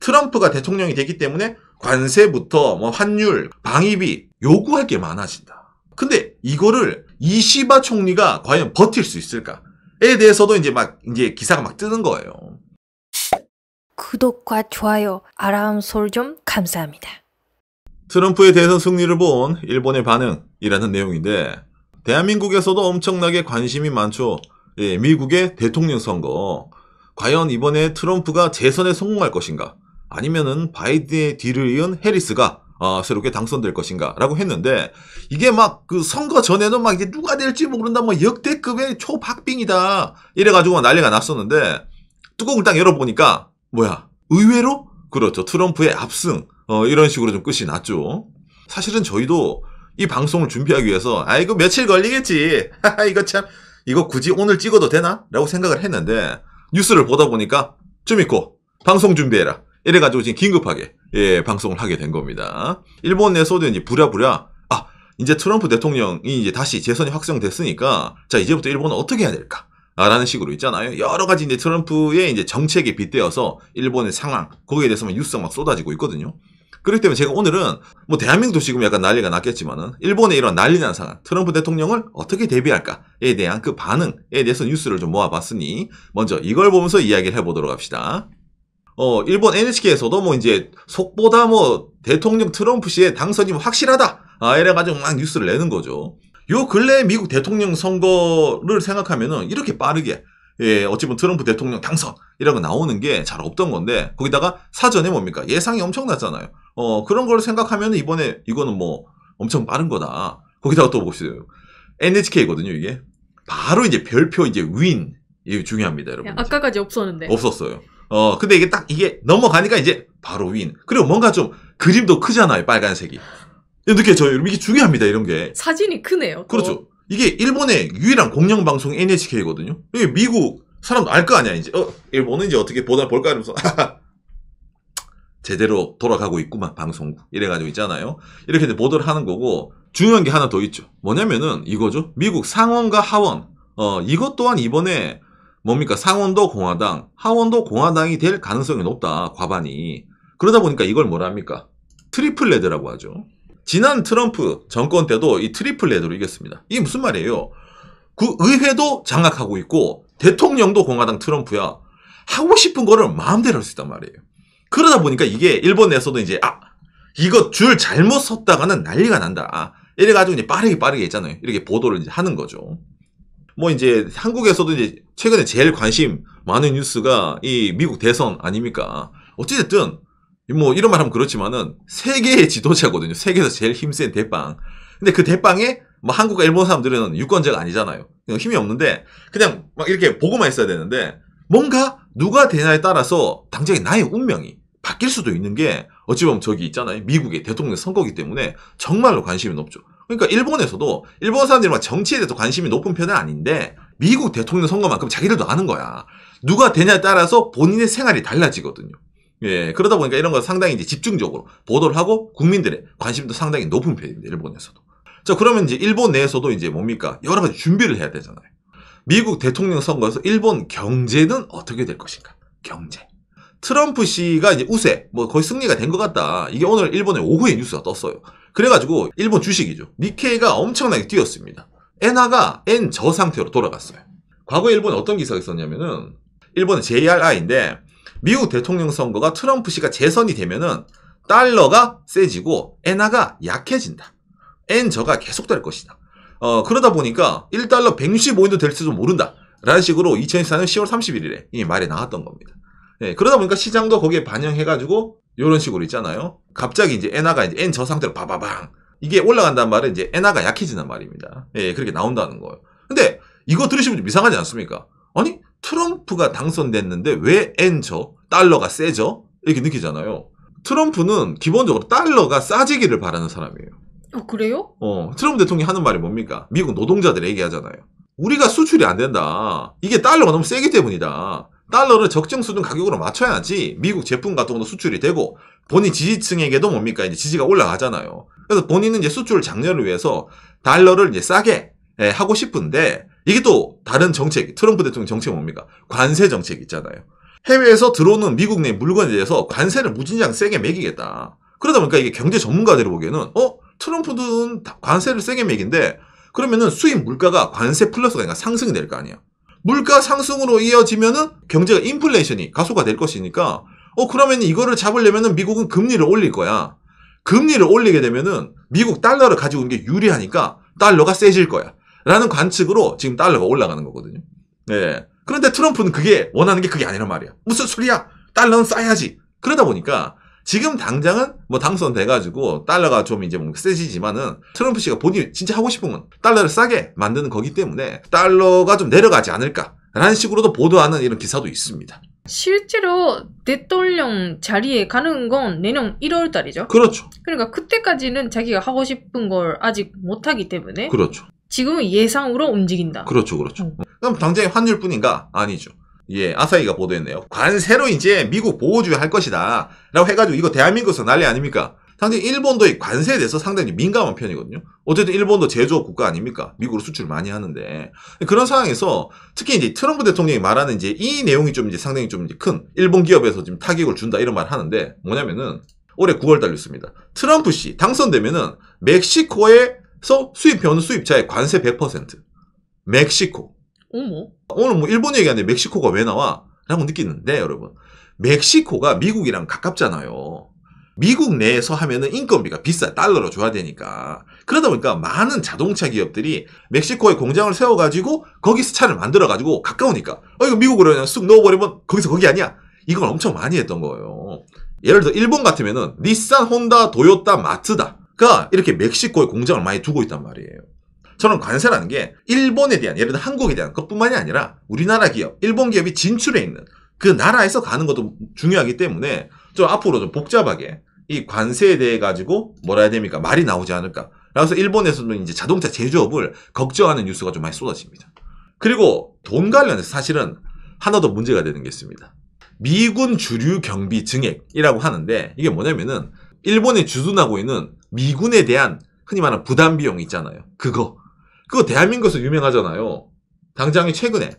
트럼프가 대통령이 되기 때문에 관세부터 뭐 환율, 방위비 요구할 게 많아진다. 근데 이거를 이시바 총리가 과연 버틸 수 있을까에 대해서도 이제 막 이제 기사가 막 뜨는 거예요. 구독과 좋아요, 아람 솔좀 감사합니다. 트럼프의 대선 승리를 본 일본의 반응이라는 내용인데 대한민국에서도 엄청나게 관심이 많죠. 예, 미국의 대통령 선거. 과연 이번에 트럼프가 재선에 성공할 것인가? 아니면은 바이든의 뒤를 이은 해리스가 어, 새롭게 당선될 것인가 라고 했는데 이게 막 그 선거 전에는 막 이게 누가 될지 모른다 뭐 역대급의 초박빙이다 이래가지고 난리가 났었는데 뚜껑을 딱 열어보니까 뭐야 의외로 그렇죠 트럼프의 압승 어, 이런 식으로 좀 끝이 났죠 사실은 저희도 이 방송을 준비하기 위해서 아 이거 그 며칠 걸리겠지 이거 참 이거 굳이 오늘 찍어도 되나? 라고 생각을 했는데 뉴스를 보다 보니까 좀 있고 방송 준비해라 이래가지고 지금 긴급하게 예, 방송을 하게 된 겁니다. 일본 내에서도 이제 부랴부랴 아 이제 트럼프 대통령이 이제 다시 재선이 확정됐으니까 자 이제부터 일본은 어떻게 해야 될까? 라는 식으로 있잖아요. 여러 가지 이제 트럼프의 이제 정책에 빗대어서 일본의 상황, 거기에 대해서 막 뉴스가 막 쏟아지고 있거든요. 그렇기 때문에 제가 오늘은 뭐 대한민국도 지금 약간 난리가 났겠지만은 일본의 이런 난리난 상황, 트럼프 대통령을 어떻게 대비할까에 대한 그 반응에 대해서 뉴스를 좀 모아봤으니 먼저 이걸 보면서 이야기를 해보도록 합시다. 어, 일본 NHK에서도 뭐 이제 속보다 뭐 대통령 트럼프 씨의 당선이 확실하다. 아, 이래가지고 막 뉴스를 내는 거죠. 요 근래 미국 대통령 선거를 생각하면은 이렇게 빠르게 예, 어찌 보면 트럼프 대통령 당선 이라고 나오는 게 잘 없던 건데 거기다가 사전에 뭡니까 예상이 엄청났잖아요. 어 그런 걸 생각하면 이번에 이거는 뭐 엄청 빠른 거다. 거기다가 또보시요 NHK거든요 이게 바로 이제 별표 이제 윈 이게 중요합니다 여러분. 아까까지 없었는데 없었어요. 어, 근데 이게 딱 이게 넘어가니까 이제 바로 윈. 그리고 뭔가 좀 그림도 크잖아요, 빨간색이. 이렇게 저 이게 중요합니다, 이런 게. 사진이 크네요. 또. 그렇죠. 이게 일본의 유일한 공영 방송 NHK거든요. 이게 미국 사람 알거 아니야 이제. 어, 일본은 이제 어떻게 보다 볼까 이러면서 제대로 돌아가고 있구만 방송국 이래가지고 있잖아요. 이렇게 이제 보도를 하는 거고 중요한 게 하나 더 있죠. 뭐냐면은 이거죠. 미국 상원과 하원 어 이것 또한 이번에 뭡니까? 상원도 공화당, 하원도 공화당이 될 가능성이 높다. 과반이. 그러다 보니까 이걸 뭐랍니까? 트리플 레드라고 하죠. 지난 트럼프 정권 때도 이 트리플 레드로 이겼습니다. 이게 무슨 말이에요? 그 의회도 장악하고 있고 대통령도 공화당 트럼프야. 하고 싶은 거를 마음대로 할 수 있단 말이에요. 그러다 보니까 이게 일본 에서도 이제 아 이거 줄 잘못 섰다가는 난리가 난다. 아, 이래가지고 이제 빠르게 빠르게 했잖아요. 이렇게 보도를 이제 하는 거죠. 뭐 이제 한국에서도 이제 최근에 제일 관심 많은 뉴스가 이 미국 대선 아닙니까? 어찌됐든 뭐 이런 말 하면 그렇지만은 세계의 지도자거든요. 세계에서 제일 힘센 대빵. 근데 그 대빵에 뭐 한국과 일본 사람들은 유권자가 아니잖아요. 그냥 힘이 없는데 그냥 막 이렇게 보고만 있어야 되는데 뭔가 누가 되냐에 따라서 당장에 나의 운명이 바뀔 수도 있는 게 어찌 보면 저기 있잖아요. 미국의 대통령 선거기 때문에 정말로 관심이 높죠. 그러니까 일본에서도 일본 사람들이 막 정치에 대해서 관심이 높은 편은 아닌데 미국 대통령 선거만큼 자기들도 아는 거야. 누가 되냐에 따라서 본인의 생활이 달라지거든요. 예, 그러다 보니까 이런 걸 상당히 이제 집중적으로 보도를 하고 국민들의 관심도 상당히 높은 편입니다. 일본에서도. 자, 그러면 이제 일본 내에서도 이제 뭡니까? 여러 가지 준비를 해야 되잖아요. 미국 대통령 선거에서 일본 경제는 어떻게 될 것인가? 경제. 트럼프 씨가 이제 우세, 뭐 거의 승리가 된 것 같다. 이게 오늘 일본의 오후에 뉴스가 떴어요. 그래가지고 일본 주식이죠. 니케이가 엄청나게 뛰었습니다. 엔화가 엔 저 상태로 돌아갔어요. 과거 에 일본 에 어떤 기사가 있었냐면은 일본은 JRI인데 미국 대통령 선거가 트럼프 씨가 재선이 되면은 달러가 세지고 엔화가 약해진다. 엔저가 계속 될 것이다. 어, 그러다 보니까 1달러 1 6 5인도 될지도 모른다. 라는 식으로 2014년 10월 31일에 이 말이 나왔던 겁니다. 예, 그러다 보니까 시장도 거기에 반영해가지고 이런 식으로 있잖아요. 갑자기 이제 엔화가 이제 엔저 상태로 바바방 이게 올라간단 말은 이제 엔화가 약해지는 말입니다. 예, 그렇게 나온다는 거예요. 근데 이거 들으시면 좀 이상하지 않습니까? 아니 트럼프가 당선됐는데 왜 엔저 달러가 세죠? 이렇게 느끼잖아요. 트럼프는 기본적으로 달러가 싸지기를 바라는 사람이에요. 어, 그래요? 어, 트럼프 대통령이 하는 말이 뭡니까? 미국 노동자들 얘기하잖아요. 우리가 수출이 안 된다. 이게 달러가 너무 세기 때문이다. 달러를 적정 수준 가격으로 맞춰야지 미국 제품 같은 것도 수출이 되고 본인 지지층에게도 뭡니까 이제 지지가 올라가잖아요. 그래서 본인은 이제 수출 장려를 위해서 달러를 이제 싸게 예, 하고 싶은데 이게 또 다른 정책 트럼프 대통령 정책 뭡니까 관세 정책 있잖아요. 해외에서 들어오는 미국 내 물건에 대해서 관세를 무진장 세게 매기겠다. 그러다 보니까 이게 경제 전문가들이 보기에는 어 트럼프는 관세를 세게 매긴데 그러면은 수입 물가가 관세 플러스가 아니라 그러니까 상승이 될 거 아니에요. 물가 상승으로 이어지면은 경제가 인플레이션이 가소가 될 것이니까 어 그러면 이거를 잡으려면은 미국은 금리를 올릴 거야. 금리를 올리게 되면은 미국 달러를 가지고 있는 게 유리하니까 달러가 세질 거야. 라는 관측으로 지금 달러가 올라가는 거거든요. 네. 그런데 트럼프는 그게 원하는 게 그게 아니란 말이야. 무슨 소리야? 달러는 싸야지. 그러다 보니까 지금 당장은 뭐 당선돼가지고 달러가 좀 이제 뭐 세지지만은 트럼프 씨가 본인이 진짜 하고 싶은 건 달러를 싸게 만드는 거기 때문에 달러가 좀 내려가지 않을까. 라는 식으로도 보도하는 이런 기사도 있습니다. 실제로 대통령 자리에 가는 건 내년 1월 달이죠. 그렇죠. 그러니까 그때까지는 자기가 하고 싶은 걸 아직 못 하기 때문에 그렇죠. 지금은 예상으로 움직인다. 그렇죠, 그렇죠. 어. 그럼 당장의 환율뿐인가? 아니죠. 예, 아사히가 보도했네요. 관세로 이제 미국 보호주의 할 것이다. 라고 해가지고 이거 대한민국에서 난리 아닙니까? 당연히 일본도 관세에 대해서 상당히 민감한 편이거든요. 어쨌든 일본도 제조업 국가 아닙니까? 미국으로 수출 많이 하는데. 그런 상황에서 특히 이제 트럼프 대통령이 말하는 이제 이 내용이 좀 이제 상당히 좀 이제 큰 일본 기업에서 지금 타격을 준다 이런 말 하는데 뭐냐면은 올해 9월 달렸습니다. 트럼프 씨 당선되면은 멕시코에서 수입 변 수입자의 관세 100%. 멕시코. 어머. 오늘 뭐 일본 얘기하는데 멕시코가 왜 나와? 라고 느끼는데 여러분 멕시코가 미국이랑 가깝잖아요. 미국 내에서 하면은 인건비가 비싸 달러로 줘야 되니까 그러다 보니까 많은 자동차 기업들이 멕시코에 공장을 세워가지고 거기서 차를 만들어가지고 가까우니까 어 이거 미국으로 그냥 쑥 넣어버리면 거기서 거기 아니야 이걸 엄청 많이 했던 거예요 예를 들어 일본 같으면은 닛산, 혼다, 도요타, 마트다 가 이렇게 멕시코에 공장을 많이 두고 있단 말이에요 저는 관세라는 게 일본에 대한 예를 들어 한국에 대한 것뿐만이 아니라 우리나라 기업, 일본 기업이 진출해 있는 그 나라에서 가는 것도 중요하기 때문에 좀 앞으로 좀 복잡하게 이 관세에 대해 가지고 뭐라 해야 됩니까? 말이 나오지 않을까. 그래서 일본에서도 이제 자동차 제조업을 걱정하는 뉴스가 좀 많이 쏟아집니다. 그리고 돈 관련해서 사실은 하나 더 문제가 되는 게 있습니다. 미군 주류 경비 증액이라고 하는데 이게 뭐냐면은 일본에 주둔하고 있는 미군에 대한 흔히 말하는 부담 비용 있잖아요. 그거 그거 대한민국에서 유명하잖아요. 당장에 최근에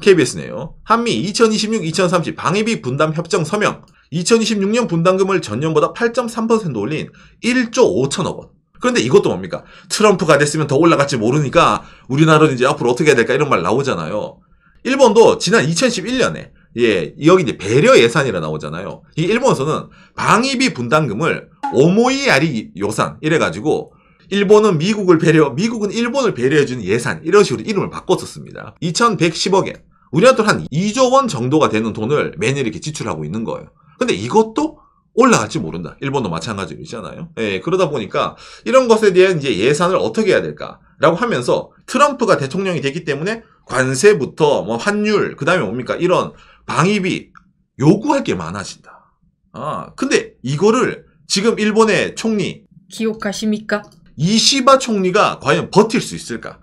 KBS네요. 한미 2026-2030 방위비 분담 협정 서명. 2026년 분담금을 전년보다 8.3% 올린 1조 5천억 원. 그런데 이것도 뭡니까? 트럼프가 됐으면 더 올라갈지 모르니까 우리나라는 이제 앞으로 어떻게 해야 될까 이런 말 나오잖아요. 일본도 지난 2011년에 예, 여기 이제 배려 예산이라 나오잖아요. 이 일본에서는 방위비 분담금을 오모이아리 요산 이래가지고 일본은 미국을 배려, 미국은 일본을 배려해주는 예산 이런 식으로 이름을 바꿨었습니다. 2110억엔 우리나라 돈한 2조 원 정도가 되는 돈을 매년 이렇게 지출하고 있는 거예요. 근데 이것도 올라갈지 모른다. 일본도 마찬가지로 있잖아요. 예, 그러다 보니까 이런 것에 대한 이제 예산을 어떻게 해야 될까라고 하면서 트럼프가 대통령이 됐기 때문에 관세부터 뭐 환율, 그 다음에 뭡니까? 이런 방위비 요구할 게 많아진다. 아, 근데 이거를 지금 일본의 총리 기억하십니까? 이시바 총리가 과연 버틸 수 있을까에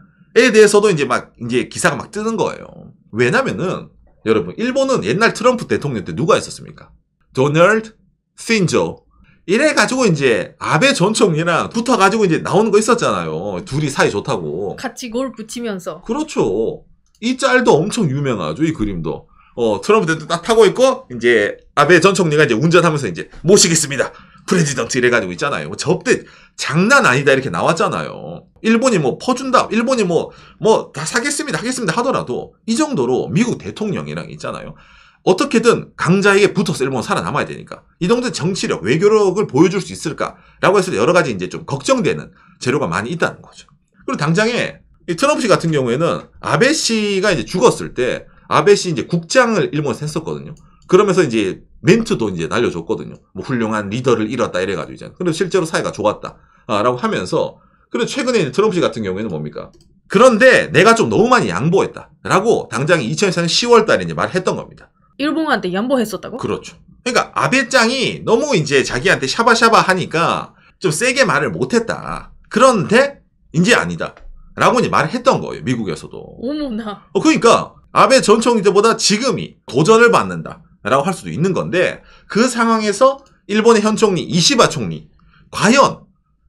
대해서도 이제 막 이제 기사가 막 뜨는 거예요. 왜냐면은 여러분 일본은 옛날 트럼프 대통령 때 누가 있었습니까? 도널드 신조 이래 가지고 이제 아베 전 총리랑 붙어 가지고 이제 나오는 거 있었잖아요. 둘이 사이 좋다고. 같이 골 붙이면서. 그렇죠. 이 짤도 엄청 유명하죠. 이 그림도. 어, 트럼프 대통령 딱 타고 있고 이제 아베 전 총리가 이제 운전하면서 이제 모시겠습니다. 프레지던트 이래 가지고 있잖아요. 뭐 접대 장난 아니다 이렇게 나왔잖아요. 일본이 뭐 퍼준다, 일본이 뭐 뭐 다 사겠습니다, 하겠습니다 하더라도 이 정도로 미국 대통령이랑 있잖아요. 어떻게든 강자에게 붙어서 일본 살아남아야 되니까 이 정도 정치력, 외교력을 보여줄 수 있을까라고 했을 때 여러 가지 이제 좀 걱정되는 재료가 많이 있다는 거죠. 그리고 당장에 이 트럼프 씨 같은 경우에는 아베 씨가 이제 죽었을 때 아베 씨 이제 국장을 일본에서 했었거든요. 그러면서 이제 멘트도 이제 날려줬거든요. 뭐 훌륭한 리더를 잃었다 이래가지고 이제. 그리고 실제로 사이가 좋았다. 아, 라고 하면서. 그리고 최근에 트럼프 씨 같은 경우에는 뭡니까? 그런데 내가 좀 너무 많이 양보했다. 라고 당장 2004년 10월 달에 이제 말했던 겁니다. 일본한테 양보했었다고? 그렇죠. 그러니까 아베짱이 너무 이제 자기한테 샤바샤바 하니까 좀 세게 말을 못했다. 그런데 이제 아니다. 라고 이제 말을 했던 거예요. 미국에서도. 어머나. 어, 그러니까 아베 전 총리 때보다 지금이 도전을 받는다. 라고 할 수도 있는 건데 그 상황에서 일본의 현 총리 이시바 총리 과연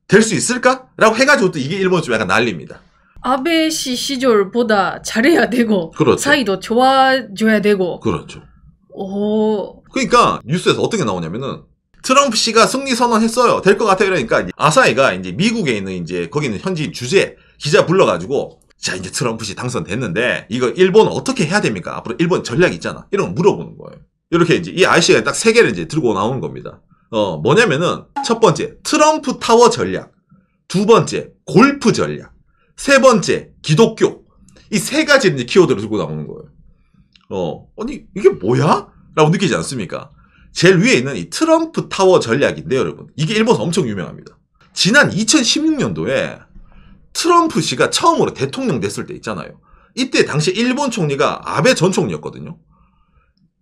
될 수 있을까? 라고 해가지고 또 이게 일본 좀 약간 난립니다. 아베 씨 시절보다 잘해야 되고 그렇죠. 사이도 좋아져야 되고 그렇죠. 오. 어. 그러니까 뉴스에서 어떻게 나오냐면은 트럼프 씨가 승리 선언했어요. 될 것 같아요. 이러니까 아사이가 이제 미국에 있는 이제 거기 있는 현지 주재 기자 불러가지고 자 이제 트럼프 씨 당선됐는데 이거 일본 어떻게 해야 됩니까? 앞으로 일본 전략 있잖아. 이런 거 물어보는 거예요. 이렇게 이제 이 RC가 딱 세 개를 이제 들고 나오는 겁니다. 어, 뭐냐면은 첫 번째 트럼프 타워 전략, 두 번째 골프 전략, 세 번째 기독교 이 세 가지를 이제 키워드로 들고 나오는 거예요. 어, 아니 이게 뭐야? 라고 느끼지 않습니까? 제일 위에 있는 이 트럼프 타워 전략인데 여러분 이게 일본에서 엄청 유명합니다. 지난 2016년도에 트럼프 씨가 처음으로 대통령 됐을 때 있잖아요. 이때 당시 일본 총리가 아베 전 총리였거든요.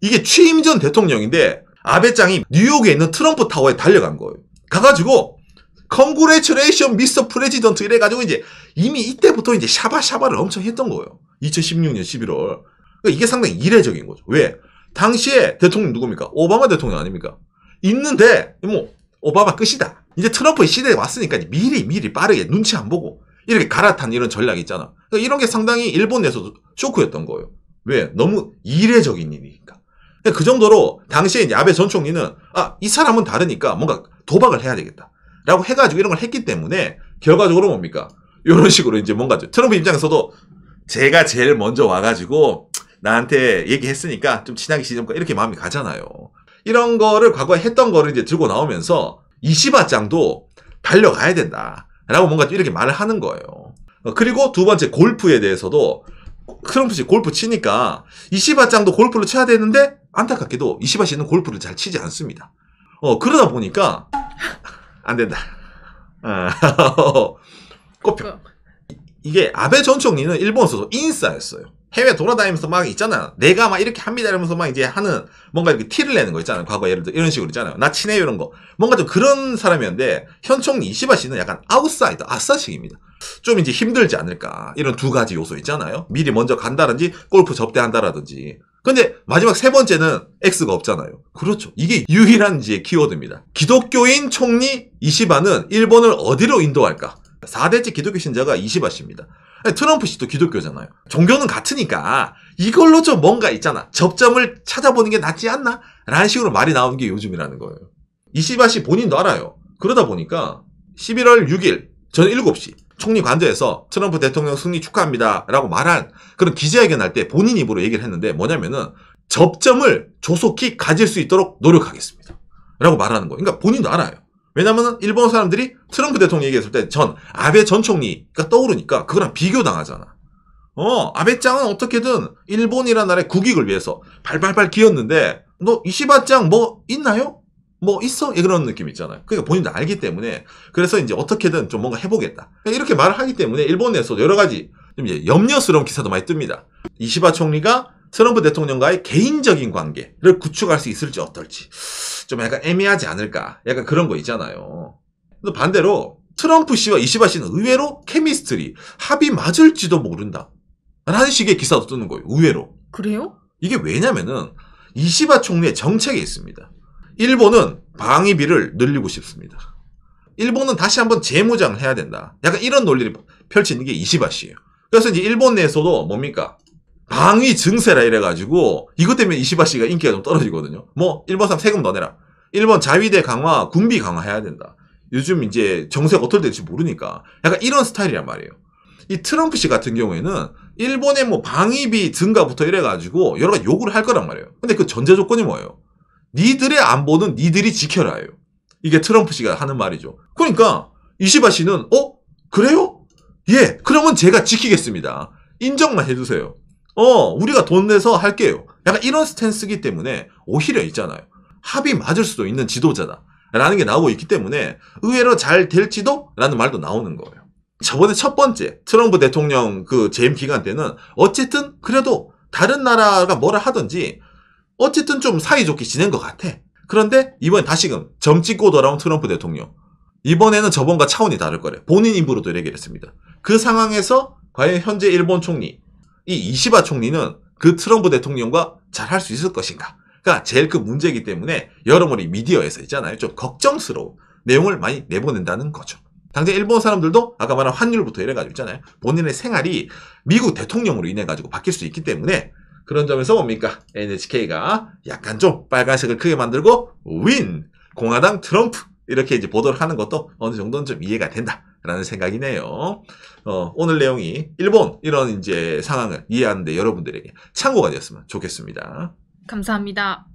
이게 취임 전 대통령인데 아베짱이 뉴욕에 있는 트럼프 타워에 달려간 거예요. 가가지고 컨그레츄레이션 미스터 프레지던트 이래가지고 이제 이미 이때부터 이제 샤바샤바를 엄청 했던 거예요. 2016년 11월. 그러니까 이게 상당히 이례적인 거죠. 왜? 당시에 대통령 누굽니까? 오바마 대통령 아닙니까? 있는데 뭐 오바마 끝이다. 이제 트럼프의 시대에 왔으니까 미리 미리 빠르게 눈치 안 보고 이렇게 갈아탄 이런 전략이 있잖아. 그러니까 이런 게 상당히 일본 에서도 쇼크였던 거예요. 왜? 너무 이례적인 일이니까. 그 정도로 당시에 야베 전 총리는 아, 이 사람은 다르니까 뭔가 도박을 해야 되겠다. 라고 해가지고 이런 걸 했기 때문에 결과적으로 뭡니까? 이런 식으로 이제 뭔가 트럼프 입장에서도 제가 제일 먼저 와가지고 나한테 얘기했으니까 좀 친하게 지내볼까 이렇게 마음이 가잖아요. 이런 거를 과거에 했던 거를 이제 들고 나오면서 이시바짱도 달려가야 된다. 라고 뭔가 이렇게 말을 하는 거예요. 어, 그리고 두 번째 골프에 대해서도 트럼프 씨 골프 치니까 이시바짱도 골프를 쳐야 되는데 안타깝게도 이시바 씨는 골프를 잘 치지 않습니다. 어, 그러다 보니까 안 된다. 꽃병. 아, 그, 이게 아베 전 총리는 일본 소속 인싸였어요. 해외 돌아다니면서 막 있잖아요. 내가 막 이렇게 합니다 이러면서 막 이제 하는 뭔가 이렇게 티를 내는 거 있잖아요. 과거 예를 들어 이런 식으로 있잖아요. 나 친해 이런 거. 뭔가 좀 그런 사람이었는데 현 총리 이시바 씨는 약간 아웃사이더 아싸식입니다. 좀 이제 힘들지 않을까 이런 두 가지 요소 있잖아요. 미리 먼저 간다든지 골프 접대한다라든지 근데 마지막 세 번째는 X가 없잖아요. 그렇죠. 이게 유일한 이제 키워드입니다. 기독교인 총리 이시바는 일본을 어디로 인도할까? 4대째 기독교 신자가 이시바 씨입니다. 트럼프 씨도 기독교잖아요. 종교는 같으니까 이걸로 좀 뭔가 있잖아. 접점을 찾아보는 게 낫지 않나? 라는 식으로 말이 나오는 게 요즘이라는 거예요. 이시바 씨 본인도 알아요. 그러다 보니까 11월 6일 저는 7시 총리 관저에서 트럼프 대통령 승리 축하합니다. 라고 말한 그런 기자회견 할 때 본인 입으로 얘기를 했는데 뭐냐면은 접점을 조속히 가질 수 있도록 노력하겠습니다. 라고 말하는 거예요. 그러니까 본인도 알아요. 왜냐면은 일본 사람들이 트럼프 대통령 얘기했을 때 전 아베 전 총리가 떠오르니까 그거랑 비교당하잖아. 어, 아베짱은 어떻게든 일본이라는 나라의 국익을 위해서 발발발 기었는데 너 이시바짱 뭐 있나요? 뭐 있어? 예, 그런 느낌 있잖아요. 그러니까 본인도 알기 때문에 그래서 이제 어떻게든 좀 뭔가 해보겠다. 그러니까 이렇게 말을 하기 때문에 일본에서 도 여러 가지 좀 이제 염려스러운 기사도 많이 뜹니다. 이시바 총리가 트럼프 대통령과의 개인적인 관계를 구축할 수 있을지 어떨지 좀 약간 애매하지 않을까 약간 그런 거 있잖아요. 반대로 트럼프 씨와 이시바 씨는 의외로 케미스트리 합이 맞을지도 모른다. 라는 식의 기사도 뜨는 거예요. 의외로. 그래요? 이게 왜냐면은 이시바 총리의 정책에 있습니다. 일본은 방위비를 늘리고 싶습니다. 일본은 다시 한번 재무장을 해야 된다. 약간 이런 논리를 펼치는 게 이시바시예요. 그래서 이제 일본 내에서도 뭡니까? 방위 증세라 이래가지고 이것 때문에 이시바시가 인기가 좀 떨어지거든요. 뭐 일본 사람 세금 넣어내라. 일본 자위대 강화, 군비 강화해야 된다. 요즘 이제 정세가 어떨 될지 모르니까 약간 이런 스타일이란 말이에요. 이 트럼프 씨 같은 경우에는 일본의 뭐 방위비 증가부터 이래가지고 여러 가지 요구를 할 거란 말이에요. 근데 그 전제 조건이 뭐예요? 니들의 안보는 니들이 지켜라예요. 이게 트럼프 씨가 하는 말이죠. 그러니까 이시바 씨는 어 그래요? 예 그러면 제가 지키겠습니다. 인정만 해주세요. 어 우리가 돈 내서 할게요. 약간 이런 스탠스기 때문에 오히려 있잖아요. 합이 맞을 수도 있는 지도자다. 라는 게 나오고 있기 때문에 의외로 잘 될지도? 라는 말도 나오는 거예요. 저번에 첫 번째 트럼프 대통령 그 재임 기간 때는 어쨌든 그래도 다른 나라가 뭐라 하든지 어쨌든 좀 사이좋게 지낸 것 같아. 그런데 이번엔 다시금 점 찍고 돌아온 트럼프 대통령. 이번에는 저번과 차원이 다를 거래. 본인 입으로도 얘기를 했습니다. 그 상황에서 과연 현재 일본 총리, 이 이시바 총리는 그 트럼프 대통령과 잘 할 수 있을 것인가? 가 그러니까 제일 큰 문제이기 때문에 여러모로 미디어에서 있잖아요. 좀 걱정스러운 내용을 많이 내보낸다는 거죠. 당장 일본 사람들도 아까 말한 환율부터 이래가지고 있잖아요. 본인의 생활이 미국 대통령으로 인해가지고 바뀔 수 있기 때문에 그런 점에서 뭡니까? NHK가 약간 좀 빨간색을 크게 만들고 윈! 공화당 트럼프! 이렇게 이제 보도를 하는 것도 어느 정도는 좀 이해가 된다. 라는 생각이네요. 어, 오늘 내용이 일본 이런 이제 상황을 이해하는데 여러분들에게 참고가 되었으면 좋겠습니다. 감사합니다.